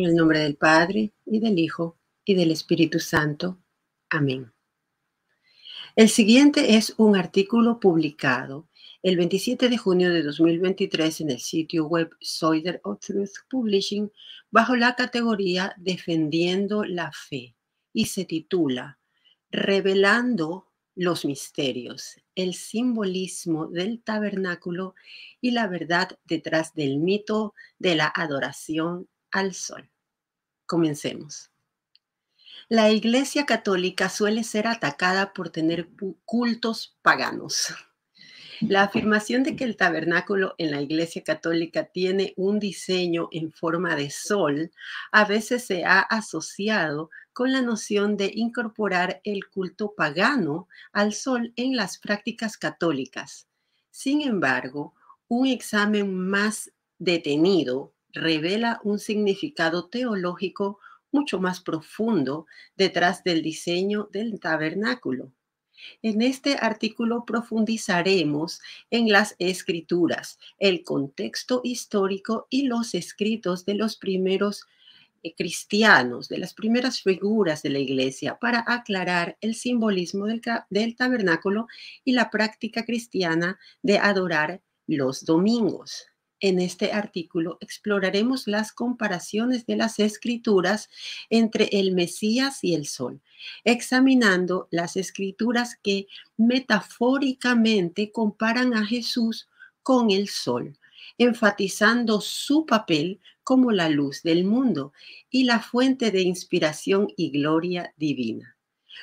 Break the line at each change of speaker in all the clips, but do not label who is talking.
En el nombre del Padre, y del Hijo, y del Espíritu Santo. Amén. El siguiente es un artículo publicado el 27 de junio de 2023 en el sitio web Soider of Truth Publishing bajo la categoría Defendiendo la Fe y se titula Revelando los misterios, el simbolismo del tabernáculo y la verdad detrás del mito de la adoración al sol. Comencemos. La Iglesia Católica suele ser atacada por tener cultos paganos. La afirmación de que el tabernáculo en la Iglesia Católica tiene un diseño en forma de sol a veces se ha asociado con la noción de incorporar el culto pagano al sol en las prácticas católicas. Sin embargo, un examen más detenido revela un significado teológico mucho más profundo detrás del diseño del tabernáculo. En este artículo profundizaremos en las escrituras, el contexto histórico y los escritos de los primeros eh, cristianos, de las primeras figuras de la iglesia, para aclarar el simbolismo del, tabernáculo y la práctica cristiana de adorar los domingos. En este artículo exploraremos las comparaciones de las escrituras entre el Mesías y el Sol, examinando las escrituras que metafóricamente comparan a Jesús con el Sol, enfatizando su papel como la luz del mundo y la fuente de inspiración y gloria divina.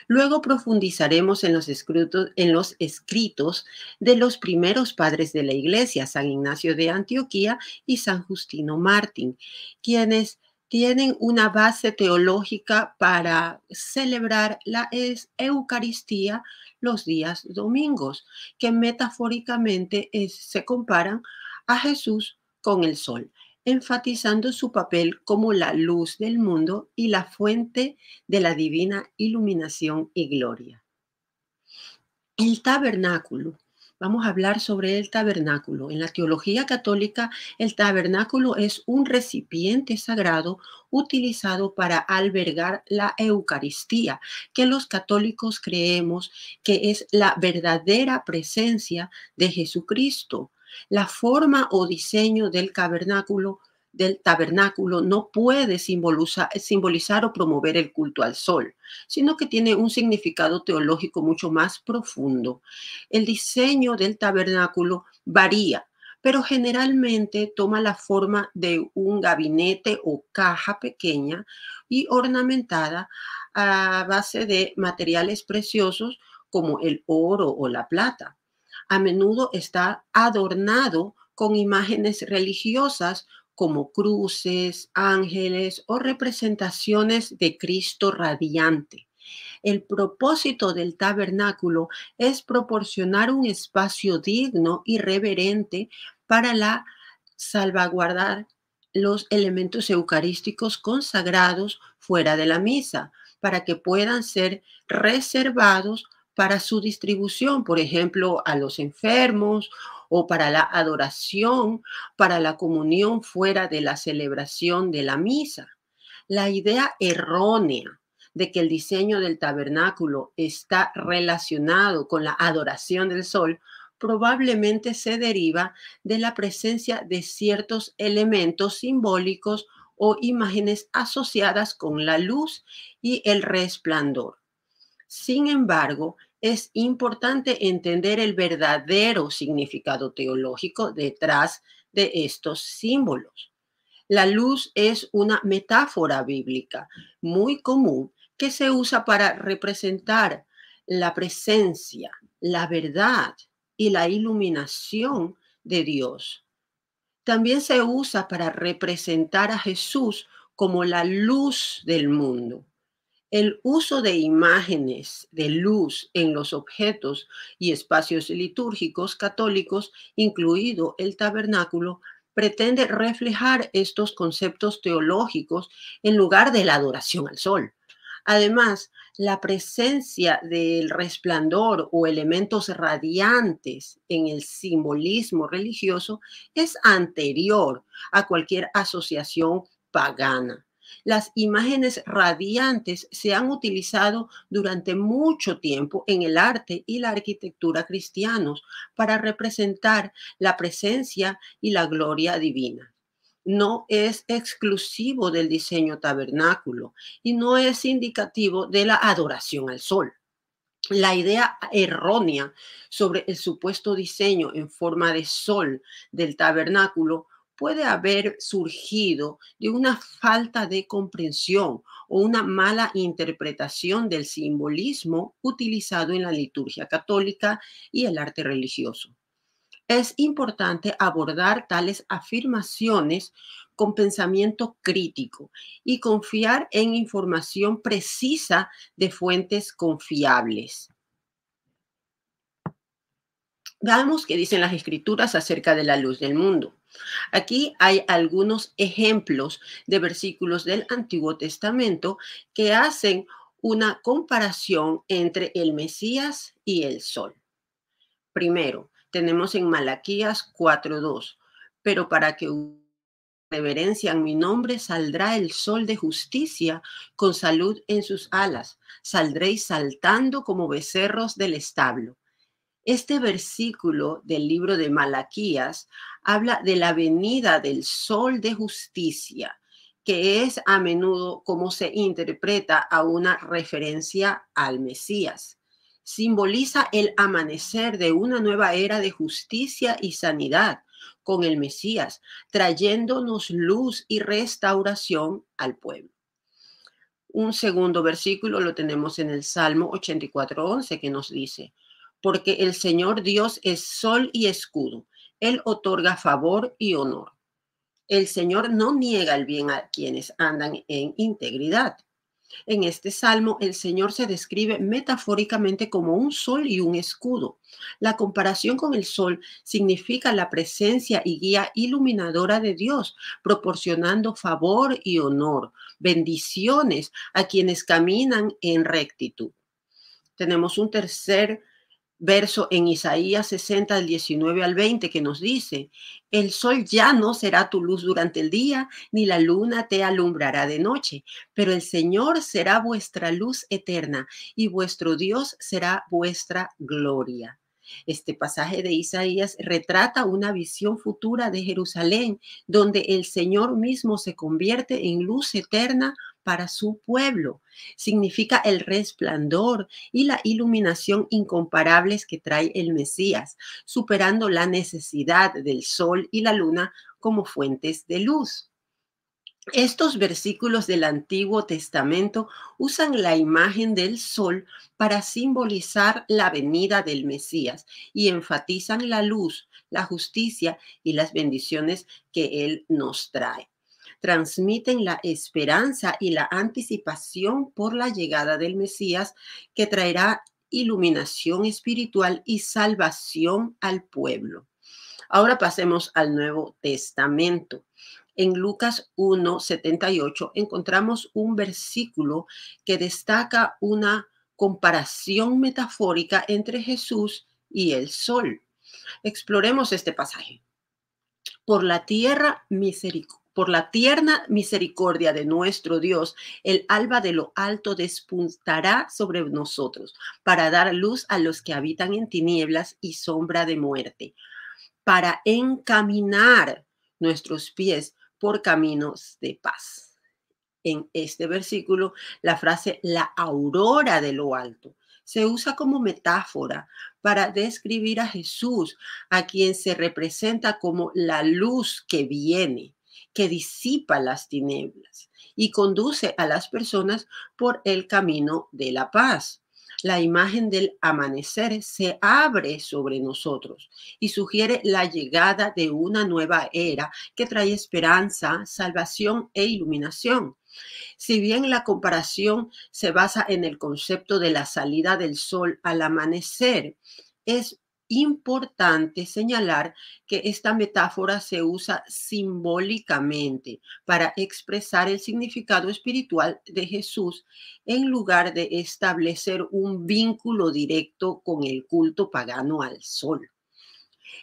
Luego profundizaremos en los, escritos, de los primeros padres de la Iglesia, San Ignacio de Antioquía y San Justino Martín, quienes tienen una base teológica para celebrar la Eucaristía los días domingos, que metafóricamente se comparan a Jesús con el sol enfatizando su papel como la luz del mundo y la fuente de la divina iluminación y gloria. El tabernáculo. Vamos a hablar sobre el tabernáculo. En la teología católica, el tabernáculo es un recipiente sagrado utilizado para albergar la Eucaristía, que los católicos creemos que es la verdadera presencia de Jesucristo la forma o diseño del tabernáculo, no puede simbolizar o promover el culto al sol, sino que tiene un significado teológico mucho más profundo. El diseño del tabernáculo varía, pero generalmente toma la forma de un gabinete o caja pequeña y ornamentada a base de materiales preciosos como el oro o la plata a menudo está adornado con imágenes religiosas como cruces, ángeles o representaciones de Cristo radiante. El propósito del tabernáculo es proporcionar un espacio digno y reverente para la salvaguardar los elementos eucarísticos consagrados fuera de la misa, para que puedan ser reservados para su distribución, por ejemplo, a los enfermos o para la adoración, para la comunión fuera de la celebración de la misa. La idea errónea de que el diseño del tabernáculo está relacionado con la adoración del sol probablemente se deriva de la presencia de ciertos elementos simbólicos o imágenes asociadas con la luz y el resplandor. Sin embargo, es importante entender el verdadero significado teológico detrás de estos símbolos. La luz es una metáfora bíblica muy común que se usa para representar la presencia, la verdad y la iluminación de Dios. También se usa para representar a Jesús como la luz del mundo. El uso de imágenes de luz en los objetos y espacios litúrgicos católicos, incluido el tabernáculo, pretende reflejar estos conceptos teológicos en lugar de la adoración al sol. Además, la presencia del resplandor o elementos radiantes en el simbolismo religioso es anterior a cualquier asociación pagana las imágenes radiantes se han utilizado durante mucho tiempo en el arte y la arquitectura cristianos para representar la presencia y la gloria divina no es exclusivo del diseño tabernáculo y no es indicativo de la adoración al sol. La idea errónea sobre el supuesto diseño en forma de sol del tabernáculo puede haber surgido de una falta de comprensión o una mala interpretación del simbolismo utilizado en la liturgia católica y el arte religioso. Es importante abordar tales afirmaciones con pensamiento crítico y confiar en información precisa de fuentes confiables. Veamos qué dicen las escrituras acerca de la luz del mundo. Aquí hay algunos ejemplos de versículos del Antiguo Testamento que hacen una comparación entre el Mesías y el sol. Primero, tenemos en Malaquías 4.2, pero para que en mi nombre, saldrá el sol de justicia con salud en sus alas. Saldréis saltando como becerros del establo. Este versículo del libro de Malaquías habla de la venida del sol de justicia, que es a menudo como se interpreta a una referencia al Mesías. Simboliza el amanecer de una nueva era de justicia y sanidad con el Mesías, trayéndonos luz y restauración al pueblo. Un segundo versículo lo tenemos en el Salmo 84.11 que nos dice, porque el Señor Dios es sol y escudo. Él otorga favor y honor. El Señor no niega el bien a quienes andan en integridad. En este salmo, el Señor se describe metafóricamente como un sol y un escudo. La comparación con el sol significa la presencia y guía iluminadora de Dios, proporcionando favor y honor, bendiciones a quienes caminan en rectitud. Tenemos un tercer verso en Isaías 60 del 19 al 20 que nos dice, el sol ya no será tu luz durante el día, ni la luna te alumbrará de noche, pero el Señor será vuestra luz eterna y vuestro Dios será vuestra gloria. Este pasaje de Isaías retrata una visión futura de Jerusalén, donde el Señor mismo se convierte en luz eterna para su pueblo. Significa el resplandor y la iluminación incomparables que trae el Mesías, superando la necesidad del sol y la luna como fuentes de luz. Estos versículos del Antiguo Testamento usan la imagen del sol para simbolizar la venida del Mesías y enfatizan la luz, la justicia y las bendiciones que Él nos trae transmiten la esperanza y la anticipación por la llegada del Mesías que traerá iluminación espiritual y salvación al pueblo. Ahora pasemos al Nuevo Testamento. En Lucas 1, encontramos un versículo que destaca una comparación metafórica entre Jesús y el sol. Exploremos este pasaje. Por la tierra misericordia por la tierna misericordia de nuestro Dios, el alba de lo alto despuntará sobre nosotros para dar luz a los que habitan en tinieblas y sombra de muerte, para encaminar nuestros pies por caminos de paz. En este versículo, la frase la aurora de lo alto se usa como metáfora para describir a Jesús, a quien se representa como la luz que viene que disipa las tinieblas y conduce a las personas por el camino de la paz. La imagen del amanecer se abre sobre nosotros y sugiere la llegada de una nueva era que trae esperanza, salvación e iluminación. Si bien la comparación se basa en el concepto de la salida del sol al amanecer, es importante señalar que esta metáfora se usa simbólicamente para expresar el significado espiritual de Jesús en lugar de establecer un vínculo directo con el culto pagano al sol.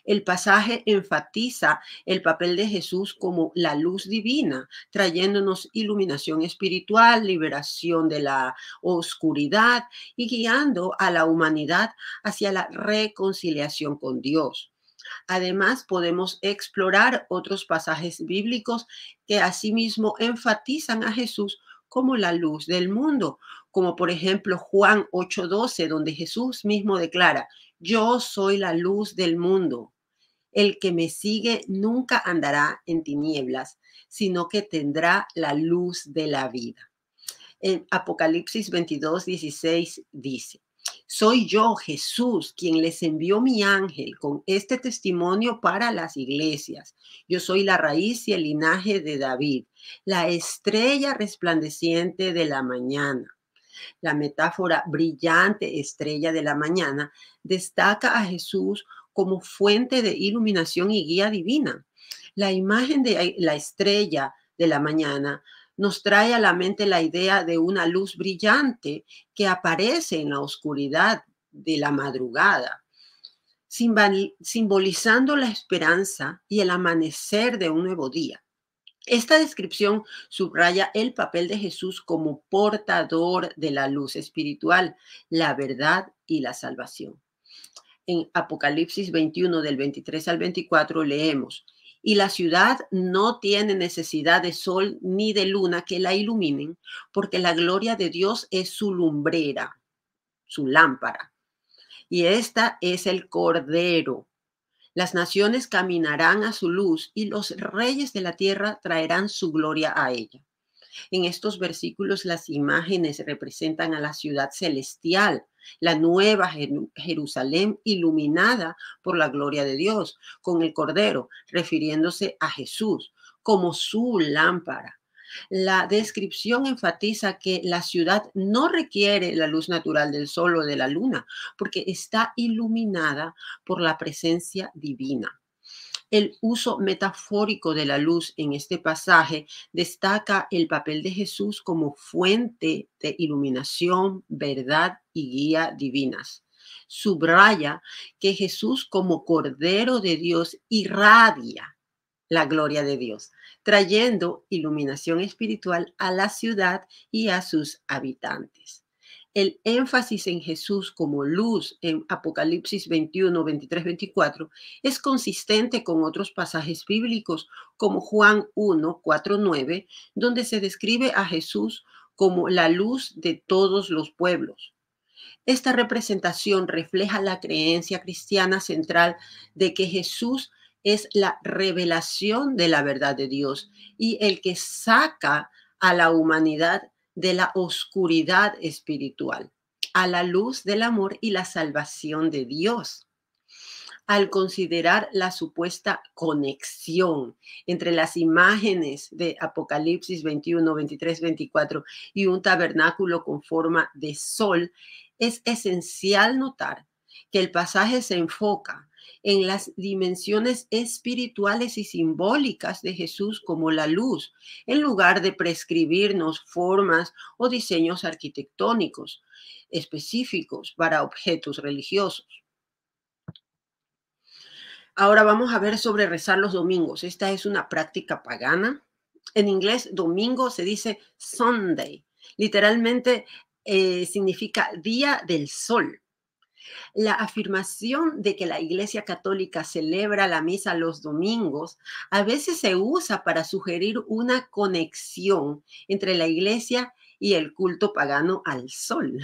El pasaje enfatiza el papel de Jesús como la luz divina, trayéndonos iluminación espiritual, liberación de la oscuridad y guiando a la humanidad hacia la reconciliación con Dios. Además, podemos explorar otros pasajes bíblicos que asimismo enfatizan a Jesús como la luz del mundo, como por ejemplo Juan 8:12, donde Jesús mismo declara, yo soy la luz del mundo. El que me sigue nunca andará en tinieblas, sino que tendrá la luz de la vida. En Apocalipsis 22, 16 dice, soy yo, Jesús, quien les envió mi ángel con este testimonio para las iglesias. Yo soy la raíz y el linaje de David, la estrella resplandeciente de la mañana. La metáfora brillante estrella de la mañana destaca a Jesús como fuente de iluminación y guía divina. La imagen de la estrella de la mañana nos trae a la mente la idea de una luz brillante que aparece en la oscuridad de la madrugada, simbolizando la esperanza y el amanecer de un nuevo día. Esta descripción subraya el papel de Jesús como portador de la luz espiritual, la verdad y la salvación. En Apocalipsis 21 del 23 al 24 leemos, y la ciudad no tiene necesidad de sol ni de luna que la iluminen, porque la gloria de Dios es su lumbrera, su lámpara. Y esta es el cordero las naciones caminarán a su luz y los reyes de la tierra traerán su gloria a ella. En estos versículos las imágenes representan a la ciudad celestial, la nueva Jerusalén iluminada por la gloria de Dios, con el Cordero, refiriéndose a Jesús como su lámpara la descripción enfatiza que la ciudad no requiere la luz natural del sol o de la luna, porque está iluminada por la presencia divina. El uso metafórico de la luz en este pasaje destaca el papel de Jesús como fuente de iluminación, verdad y guía divinas. Subraya que Jesús como Cordero de Dios irradia la gloria de Dios, trayendo iluminación espiritual a la ciudad y a sus habitantes. El énfasis en Jesús como luz en Apocalipsis 21, 23, 24 es consistente con otros pasajes bíblicos como Juan 1, 4, 9, donde se describe a Jesús como la luz de todos los pueblos. Esta representación refleja la creencia cristiana central de que Jesús es la revelación de la verdad de Dios y el que saca a la humanidad de la oscuridad espiritual a la luz del amor y la salvación de Dios al considerar la supuesta conexión entre las imágenes de Apocalipsis 21, 23, 24 y un tabernáculo con forma de sol, es esencial notar que el pasaje se enfoca en las dimensiones espirituales y simbólicas de Jesús como la luz, en lugar de prescribirnos formas o diseños arquitectónicos específicos para objetos religiosos. Ahora vamos a ver sobre rezar los domingos. Esta es una práctica pagana. En inglés, domingo se dice Sunday. Literalmente eh, significa día del sol. La afirmación de que la Iglesia Católica celebra la misa los domingos a veces se usa para sugerir una conexión entre la Iglesia y el culto pagano al sol.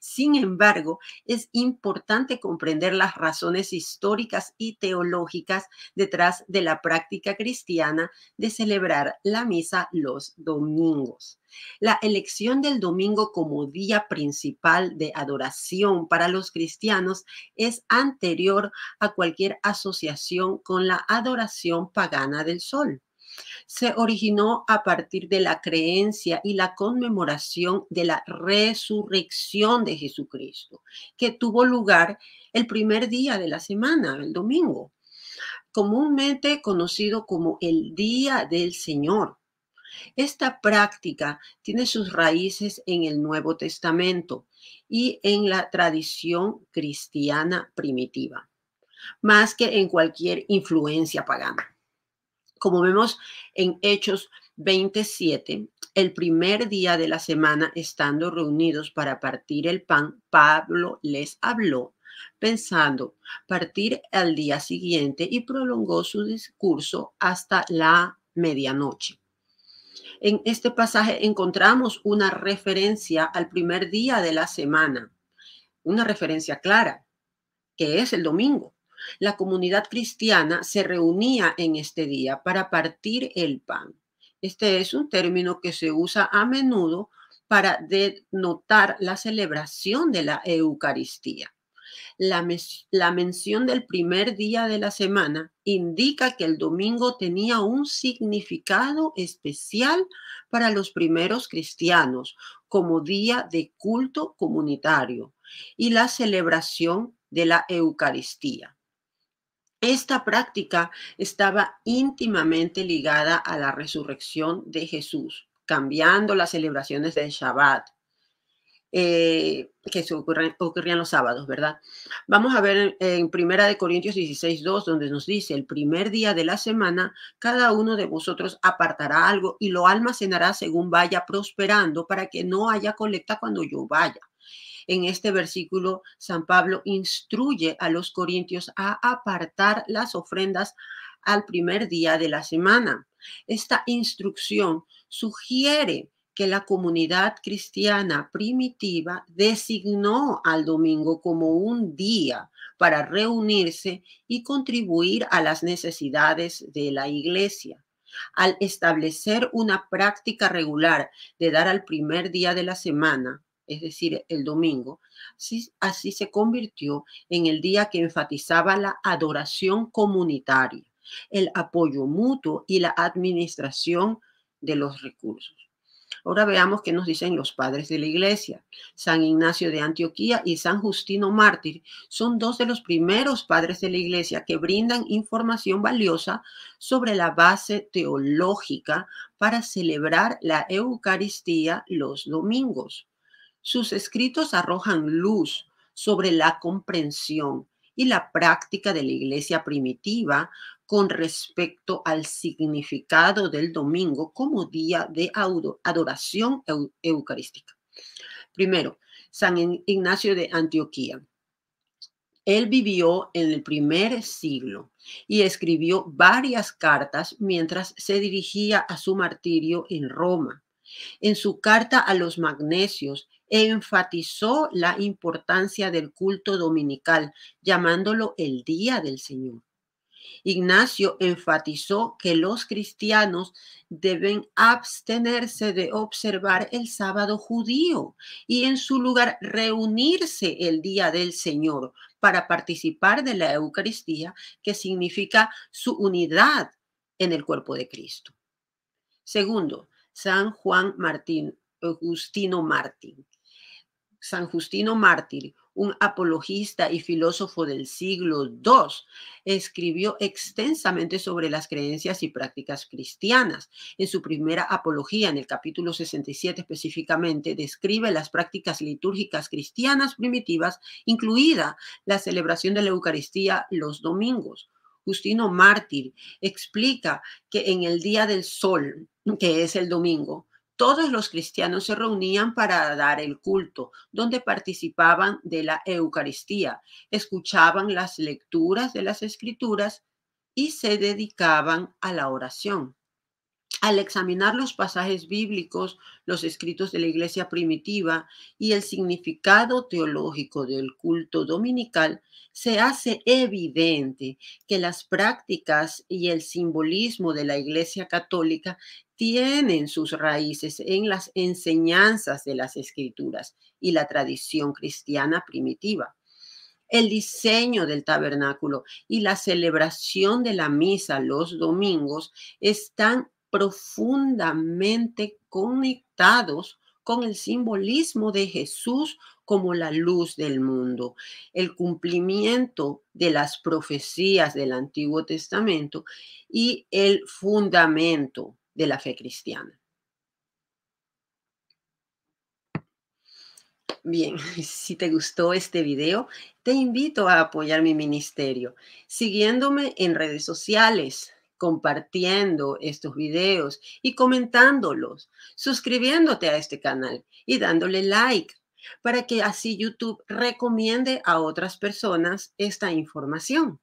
Sin embargo, es importante comprender las razones históricas y teológicas detrás de la práctica cristiana de celebrar la misa los domingos. La elección del domingo como día principal de adoración para los cristianos es anterior a cualquier asociación con la adoración pagana del sol se originó a partir de la creencia y la conmemoración de la resurrección de Jesucristo, que tuvo lugar el primer día de la semana, el domingo, comúnmente conocido como el Día del Señor. Esta práctica tiene sus raíces en el Nuevo Testamento y en la tradición cristiana primitiva, más que en cualquier influencia pagana. Como vemos en Hechos 27, el primer día de la semana, estando reunidos para partir el pan, Pablo les habló, pensando partir al día siguiente y prolongó su discurso hasta la medianoche. En este pasaje encontramos una referencia al primer día de la semana, una referencia clara, que es el domingo la comunidad cristiana se reunía en este día para partir el pan. Este es un término que se usa a menudo para denotar la celebración de la Eucaristía. La, la, mención del primer día de la semana indica que el domingo tenía un significado especial para los primeros cristianos como día de culto comunitario y la celebración de la Eucaristía. Esta práctica estaba íntimamente ligada a la resurrección de Jesús, cambiando las celebraciones del Shabbat, eh, que ocurrían los sábados, ¿verdad? Vamos a ver en Primera de Corintios 16, 2, donde nos dice, el primer día de la semana, cada uno de vosotros apartará algo y lo almacenará según vaya prosperando para que no haya colecta cuando yo vaya. En este versículo, San Pablo instruye a los corintios a apartar las ofrendas al primer día de la semana. Esta instrucción sugiere que la comunidad cristiana primitiva designó al domingo como un día para reunirse y contribuir a las necesidades de la iglesia. Al establecer una práctica regular de dar al primer día de la semana es decir, el domingo, así, se convirtió en el día que enfatizaba la adoración comunitaria, el apoyo mutuo y la administración de los recursos. Ahora veamos qué nos dicen los padres de la iglesia. San Ignacio de Antioquía y San Justino Mártir son dos de los primeros padres de la iglesia que brindan información valiosa sobre la base teológica para celebrar la Eucaristía los domingos. Sus escritos arrojan luz sobre la comprensión y la práctica de la iglesia primitiva con respecto al significado del domingo como día de adoración eucarística. Primero, San Ignacio de Antioquía. Él vivió en el primer siglo y escribió varias cartas mientras se dirigía a su martirio en Roma. En su carta a los magnesios, enfatizó la importancia del culto dominical, llamándolo el Día del Señor. Ignacio enfatizó que los cristianos deben abstenerse de observar el sábado judío y en su lugar reunirse el día del Señor para participar de la Eucaristía, que significa su unidad en el cuerpo de Cristo. Segundo, San Juan Martín, Agustino Martín San Justino Mártir, un apologista y filósofo del siglo II, escribió extensamente sobre las creencias y prácticas cristianas. En su primera apología, en el capítulo 67 específicamente, describe las prácticas litúrgicas cristianas primitivas, incluida la celebración de la Eucaristía los domingos. Justino Mártir explica que en el día del sol, que es el domingo, todos los cristianos se reunían para dar el culto, donde participaban de la Eucaristía, escuchaban las lecturas de las escrituras y se dedicaban a la oración. Al examinar los pasajes bíblicos, los escritos de la iglesia primitiva y el significado teológico del culto dominical, se hace evidente que las prácticas y el simbolismo de la iglesia católica tienen sus raíces en las enseñanzas de las escrituras y la tradición cristiana primitiva el diseño del tabernáculo y la celebración de la misa los domingos están profundamente conectados con el simbolismo de Jesús como la luz del mundo. El cumplimiento de las profecías del Antiguo Testamento y el fundamento de la fe cristiana. Bien, si te gustó este video, te invito a apoyar mi ministerio siguiéndome en redes sociales, compartiendo estos videos y comentándolos, suscribiéndote a este canal y dándole like para que así YouTube recomiende a otras personas esta información.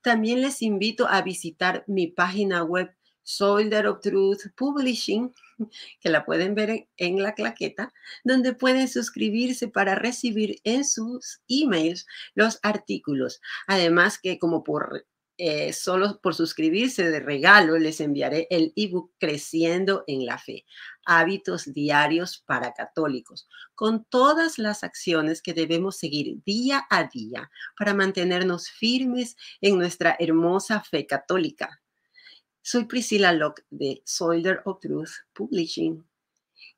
También les invito a visitar mi página web Soldier of Truth Publishing, que la pueden ver en la claqueta, donde pueden suscribirse para recibir en sus emails los artículos. Además que como por eh, solo por suscribirse de regalo les enviaré el ebook Creciendo en la Fe, hábitos diarios para católicos, con todas las acciones que debemos seguir día a día para mantenernos firmes en nuestra hermosa fe católica. Soy Priscila Locke de Solder of Truth Publishing.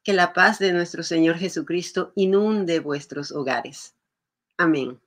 Que la paz de nuestro Señor Jesucristo inunde vuestros hogares. Amén.